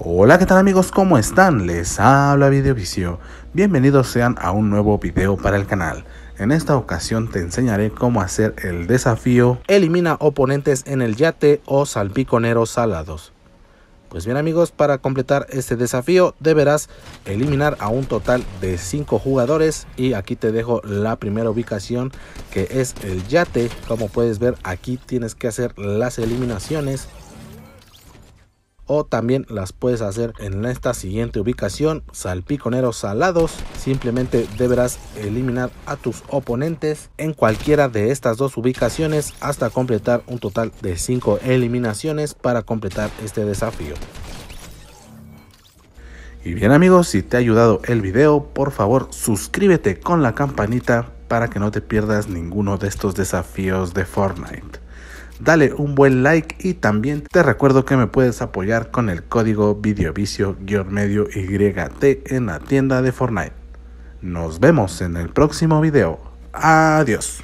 Hola, ¿qué tal amigos? ¿Cómo están? Les habla Videovicio. Bienvenidos sean a un nuevo video para el canal. En esta ocasión te enseñaré cómo hacer el desafío Elimina oponentes en el yate o salpiconeros salados. Pues bien amigos, para completar este desafío deberás eliminar a un total de 5 jugadores y aquí te dejo la primera ubicación que es el yate. Como puedes ver aquí tienes que hacer las eliminaciones o también las puedes hacer en esta siguiente ubicación, salpiconeros salados. Simplemente deberás eliminar a tus oponentes en cualquiera de estas dos ubicaciones hasta completar un total de 5 eliminaciones para completar este desafío. Y bien amigos, si te ha ayudado el video, por favor suscríbete con la campanita para que no te pierdas ninguno de estos desafíos de Fortnite dale un buen like y también te recuerdo que me puedes apoyar con el código videovicio YT en la tienda de Fortnite. Nos vemos en el próximo video. Adiós.